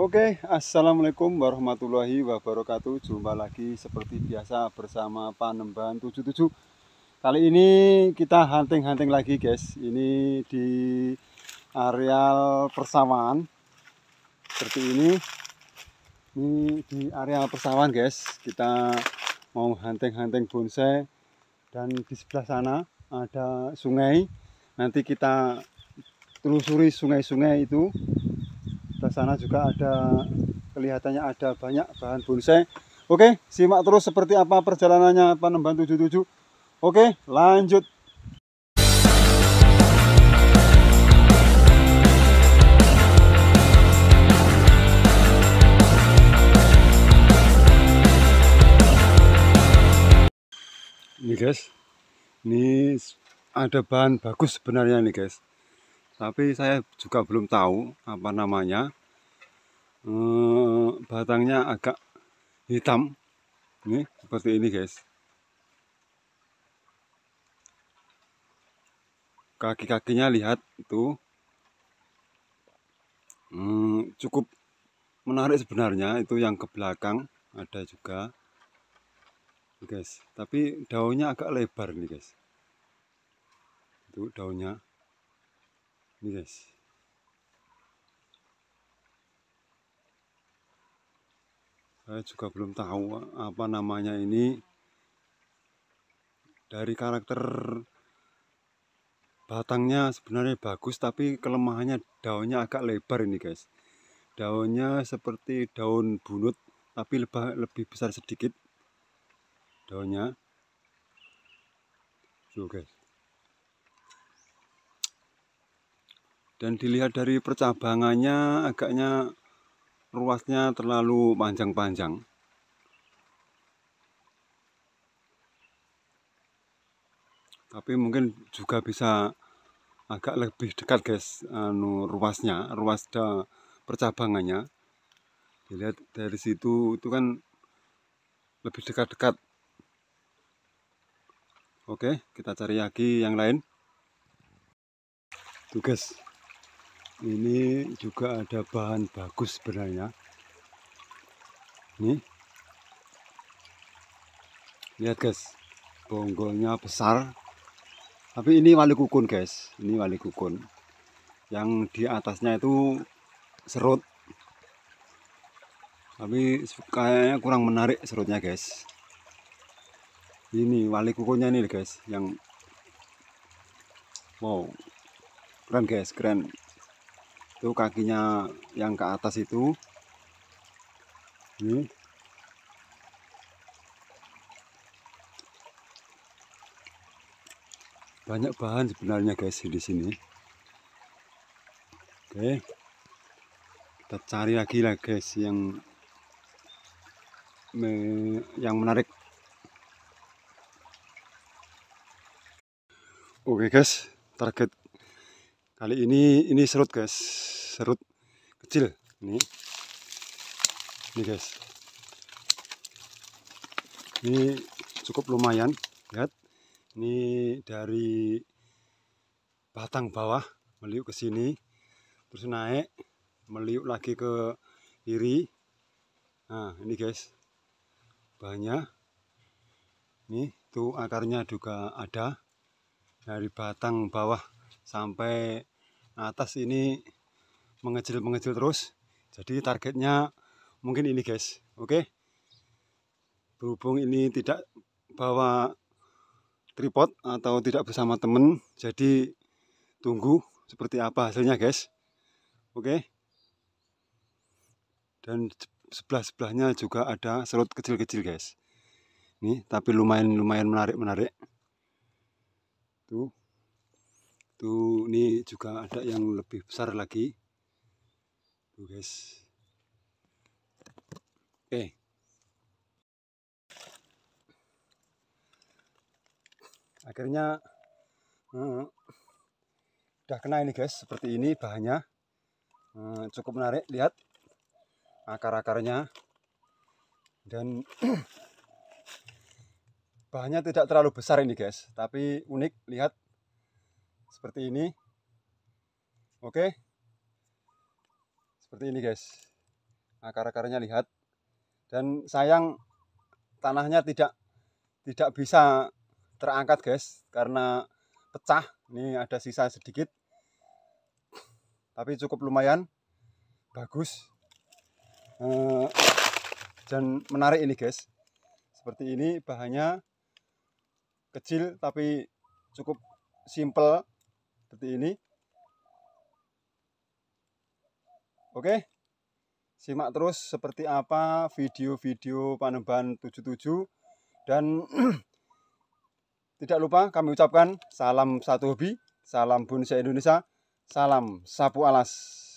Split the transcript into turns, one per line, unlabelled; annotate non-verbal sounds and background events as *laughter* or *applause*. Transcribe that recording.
Oke, Assalamualaikum warahmatullahi wabarakatuh Jumpa lagi seperti biasa bersama Panembahan 77 Kali ini kita hunting-hunting lagi guys Ini di areal persawahan Seperti ini Ini di areal persawahan guys Kita mau hunting-hunting bonsai Dan di sebelah sana ada sungai Nanti kita telusuri sungai-sungai itu sebelah sana juga ada kelihatannya ada banyak bahan bonsai. Oke, simak terus seperti apa perjalanannya Panembahan 77. Oke, lanjut. Ini guys, ini ada bahan bagus sebenarnya nih guys. Tapi saya juga belum tahu apa namanya Eh, batangnya agak hitam ini seperti ini guys kaki-kakinya lihat itu hmm, cukup menarik sebenarnya itu yang ke belakang ada juga guys tapi daunnya agak lebar nih guys itu daunnya nih guys saya juga belum tahu apa namanya ini dari karakter batangnya sebenarnya bagus tapi kelemahannya daunnya agak lebar ini guys daunnya seperti daun bunut tapi lebih, lebih besar sedikit daunnya tuh guys dan dilihat dari percabangannya agaknya ruasnya terlalu panjang-panjang tapi mungkin juga bisa agak lebih dekat guys anu ruasnya ruas da percabangannya dilihat dari situ itu kan lebih dekat-dekat oke kita cari lagi yang lain Tugas ini juga ada bahan bagus sebenarnya nih lihat guys bonggolnya besar tapi ini wali kukun guys ini wali kukun yang di atasnya itu serut tapi kayaknya kurang menarik serutnya guys ini wali kukunnya ini guys yang wow keren guys keren itu kakinya yang ke atas itu ini banyak bahan sebenarnya guys di sini oke kita cari lagi lah guys yang yang menarik oke guys target kali ini ini serut guys serut kecil ini ini guys ini cukup lumayan lihat ini dari batang bawah meliuk ke sini terus naik meliuk lagi ke kiri nah ini guys banyak ini tuh akarnya juga ada dari batang bawah sampai atas ini mengecil-mengecil terus jadi targetnya mungkin ini guys oke okay? berhubung ini tidak bawa tripod atau tidak bersama temen jadi tunggu seperti apa hasilnya guys oke okay? dan sebelah-sebelahnya juga ada serut kecil-kecil guys nih tapi lumayan lumayan menarik menarik tuh tuh ini juga ada yang lebih besar lagi tuh guys oke eh. okay. akhirnya uh, udah kena ini guys seperti ini bahannya uh, cukup menarik lihat akar-akarnya dan *clears throat* bahannya tidak terlalu besar ini guys tapi unik lihat seperti ini oke seperti ini guys akar-akarnya lihat dan sayang tanahnya tidak tidak bisa terangkat guys karena pecah ini ada sisa sedikit tapi cukup lumayan bagus eh, dan menarik ini guys seperti ini bahannya kecil tapi cukup simple seperti ini. Oke. Simak terus seperti apa video-video Panembahan 77 dan *clears throat* tidak lupa kami ucapkan salam satu hobi, salam bonsai Indonesia, salam sapu alas.